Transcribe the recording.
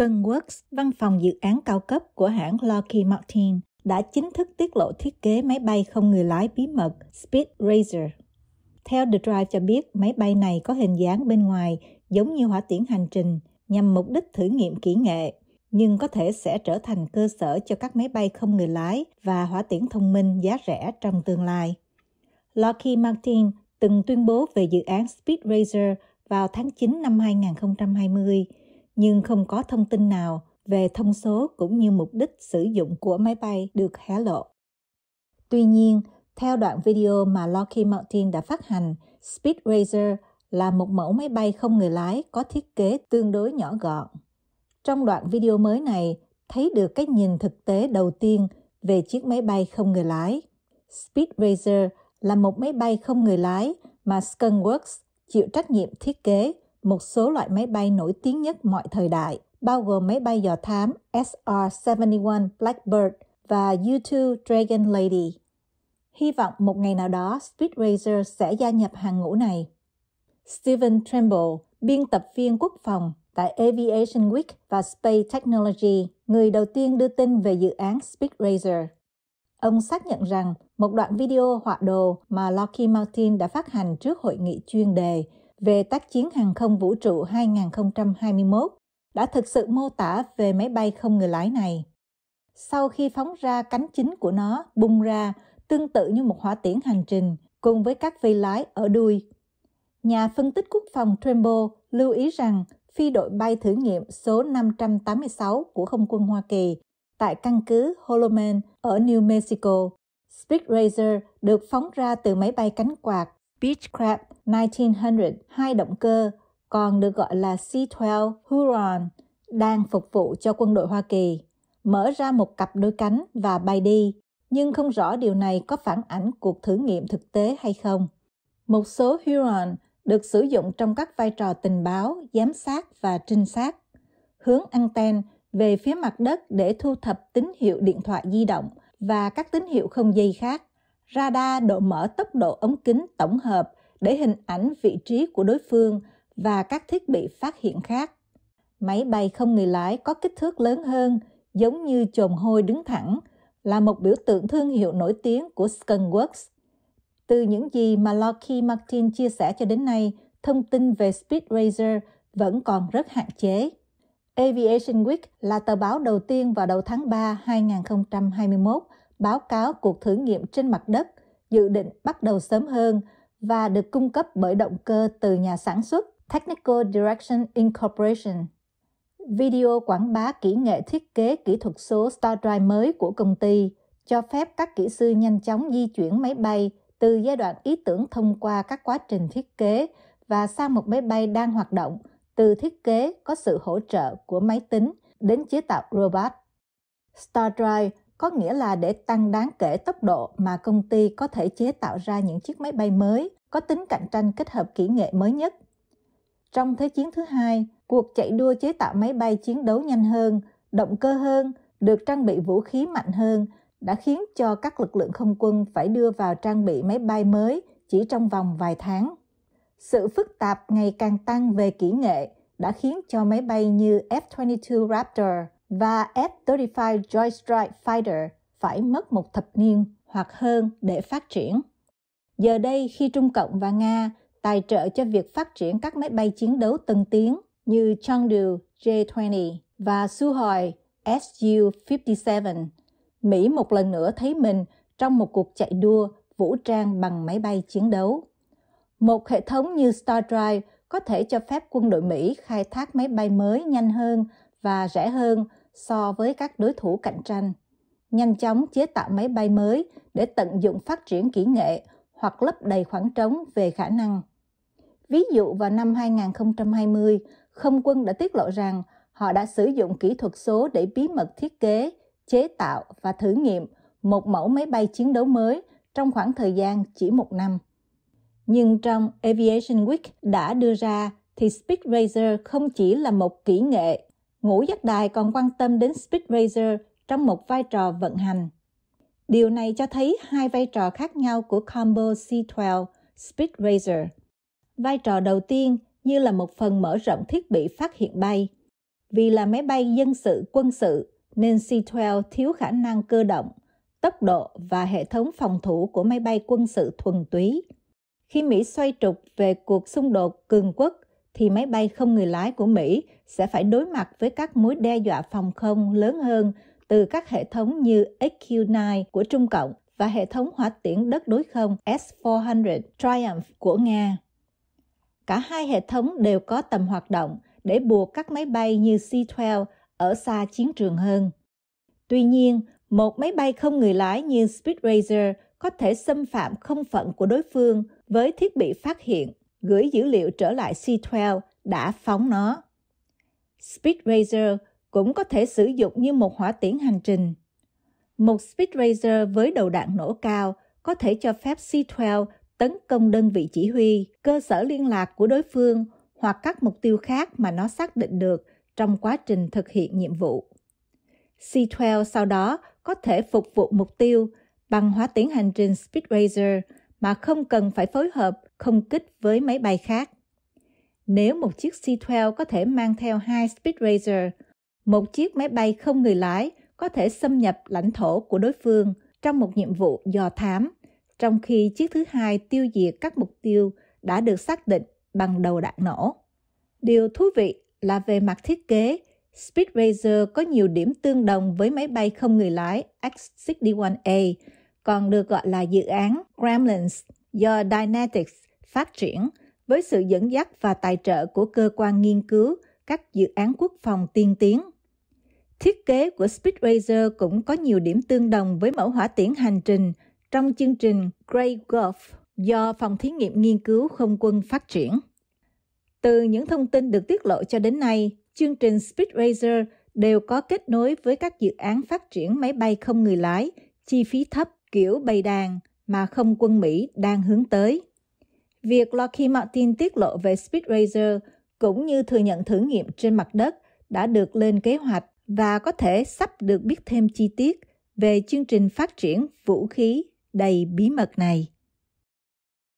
Gunworks, văn phòng dự án cao cấp của hãng Lockheed Martin, đã chính thức tiết lộ thiết kế máy bay không người lái bí mật Speed Racer. Theo The Drive cho biết, máy bay này có hình dáng bên ngoài giống như hỏa tiễn hành trình nhằm mục đích thử nghiệm kỹ nghệ, nhưng có thể sẽ trở thành cơ sở cho các máy bay không người lái và hỏa tiễn thông minh giá rẻ trong tương lai. Lockheed Martin từng tuyên bố về dự án Speed Racer vào tháng 9 năm 2020 nhưng không có thông tin nào về thông số cũng như mục đích sử dụng của máy bay được hé lộ. Tuy nhiên, theo đoạn video mà Lockheed Martin đã phát hành, Speed Racer là một mẫu máy bay không người lái có thiết kế tương đối nhỏ gọn. Trong đoạn video mới này, thấy được cái nhìn thực tế đầu tiên về chiếc máy bay không người lái. Speed Racer là một máy bay không người lái mà Skunk chịu trách nhiệm thiết kế một số loại máy bay nổi tiếng nhất mọi thời đại, bao gồm máy bay dò thám SR-71 Blackbird và U-2 Dragon Lady. Hy vọng một ngày nào đó Speed Racer sẽ gia nhập hàng ngũ này. Stephen Tremble, biên tập viên quốc phòng tại Aviation Week và Space Technology, người đầu tiên đưa tin về dự án Speed Racer. Ông xác nhận rằng một đoạn video họa đồ mà Lockheed Martin đã phát hành trước hội nghị chuyên đề về tác chiến hàng không vũ trụ 2021 đã thực sự mô tả về máy bay không người lái này. Sau khi phóng ra cánh chính của nó bung ra tương tự như một hỏa tiễn hành trình cùng với các vây lái ở đuôi. Nhà phân tích quốc phòng Tremble lưu ý rằng phi đội bay thử nghiệm số 586 của Không quân Hoa Kỳ tại căn cứ Holloman ở New Mexico. Speed được phóng ra từ máy bay cánh quạt Beechcraft 1900, hai động cơ, còn được gọi là C-12 Huron, đang phục vụ cho quân đội Hoa Kỳ, mở ra một cặp đôi cánh và bay đi, nhưng không rõ điều này có phản ảnh cuộc thử nghiệm thực tế hay không. Một số Huron được sử dụng trong các vai trò tình báo, giám sát và trinh sát. Hướng anten về phía mặt đất để thu thập tín hiệu điện thoại di động và các tín hiệu không dây khác radar độ mở tốc độ ống kính tổng hợp để hình ảnh vị trí của đối phương và các thiết bị phát hiện khác. Máy bay không người lái có kích thước lớn hơn, giống như chồm hôi đứng thẳng, là một biểu tượng thương hiệu nổi tiếng của Skunkworks. Từ những gì mà Lockheed Martin chia sẻ cho đến nay, thông tin về Speed Racer vẫn còn rất hạn chế. Aviation Week là tờ báo đầu tiên vào đầu tháng 3 2021 báo cáo cuộc thử nghiệm trên mặt đất dự định bắt đầu sớm hơn và được cung cấp bởi động cơ từ nhà sản xuất Technical Direction Incorporation. Video quảng bá kỹ nghệ thiết kế kỹ thuật số StarDrive mới của công ty cho phép các kỹ sư nhanh chóng di chuyển máy bay từ giai đoạn ý tưởng thông qua các quá trình thiết kế và sang một máy bay đang hoạt động, từ thiết kế có sự hỗ trợ của máy tính đến chế tạo robot. StarDrive có nghĩa là để tăng đáng kể tốc độ mà công ty có thể chế tạo ra những chiếc máy bay mới có tính cạnh tranh kết hợp kỹ nghệ mới nhất. Trong Thế chiến thứ hai, cuộc chạy đua chế tạo máy bay chiến đấu nhanh hơn, động cơ hơn, được trang bị vũ khí mạnh hơn đã khiến cho các lực lượng không quân phải đưa vào trang bị máy bay mới chỉ trong vòng vài tháng. Sự phức tạp ngày càng tăng về kỹ nghệ đã khiến cho máy bay như F-22 Raptor và F-35 Joint Strike Fighter phải mất một thập niên hoặc hơn để phát triển. Giờ đây, khi Trung Cộng và Nga tài trợ cho việc phát triển các máy bay chiến đấu tân tiến như Chengdu J-20 và Suhoi Su-57, Mỹ một lần nữa thấy mình trong một cuộc chạy đua vũ trang bằng máy bay chiến đấu. Một hệ thống như StarDrive có thể cho phép quân đội Mỹ khai thác máy bay mới nhanh hơn và rẻ hơn so với các đối thủ cạnh tranh, nhanh chóng chế tạo máy bay mới để tận dụng phát triển kỹ nghệ hoặc lấp đầy khoảng trống về khả năng. Ví dụ vào năm 2020, không quân đã tiết lộ rằng họ đã sử dụng kỹ thuật số để bí mật thiết kế, chế tạo và thử nghiệm một mẫu máy bay chiến đấu mới trong khoảng thời gian chỉ một năm. Nhưng trong Aviation Week đã đưa ra thì Speed Racer không chỉ là một kỹ nghệ Ngũ Giác Đài còn quan tâm đến Speed Racer trong một vai trò vận hành. Điều này cho thấy hai vai trò khác nhau của combo C12 Speed Racer. Vai trò đầu tiên như là một phần mở rộng thiết bị phát hiện bay. Vì là máy bay dân sự quân sự nên C-12 thiếu khả năng cơ động, tốc độ và hệ thống phòng thủ của máy bay quân sự thuần túy. Khi Mỹ xoay trục về cuộc xung đột cường quốc thì máy bay không người lái của Mỹ sẽ phải đối mặt với các mối đe dọa phòng không lớn hơn từ các hệ thống như XQ-9 của Trung Cộng và hệ thống hỏa tiễn đất đối không S-400 Triumph của Nga. Cả hai hệ thống đều có tầm hoạt động để buộc các máy bay như C-12 ở xa chiến trường hơn. Tuy nhiên, một máy bay không người lái như Speed Racer có thể xâm phạm không phận của đối phương với thiết bị phát hiện gửi dữ liệu trở lại C12 đã phóng nó. Speedracer cũng có thể sử dụng như một hỏa tiễn hành trình. Một speedracer với đầu đạn nổ cao có thể cho phép C12 tấn công đơn vị chỉ huy, cơ sở liên lạc của đối phương hoặc các mục tiêu khác mà nó xác định được trong quá trình thực hiện nhiệm vụ. C12 sau đó có thể phục vụ mục tiêu bằng hóa tiến hành trình speedracer mà không cần phải phối hợp không kích với máy bay khác. Nếu một chiếc C-12 có thể mang theo hai Speed Racer, một chiếc máy bay không người lái có thể xâm nhập lãnh thổ của đối phương trong một nhiệm vụ dò thám, trong khi chiếc thứ hai tiêu diệt các mục tiêu đã được xác định bằng đầu đạn nổ. Điều thú vị là về mặt thiết kế, Speed Racer có nhiều điểm tương đồng với máy bay không người lái X-61A, còn được gọi là dự án Gremlins do Dynetics phát triển với sự dẫn dắt và tài trợ của cơ quan nghiên cứu các dự án quốc phòng tiên tiến. Thiết kế của Speed Racer cũng có nhiều điểm tương đồng với mẫu hỏa tiễn hành trình trong chương trình Grey Golf do Phòng Thí nghiệm Nghiên cứu Không quân phát triển. Từ những thông tin được tiết lộ cho đến nay, chương trình Speed Racer đều có kết nối với các dự án phát triển máy bay không người lái, chi phí thấp kiểu bầy đàn mà không quân Mỹ đang hướng tới. Việc Lockheed Martin tiết lộ về Speed Racer cũng như thừa nhận thử nghiệm trên mặt đất đã được lên kế hoạch và có thể sắp được biết thêm chi tiết về chương trình phát triển vũ khí đầy bí mật này.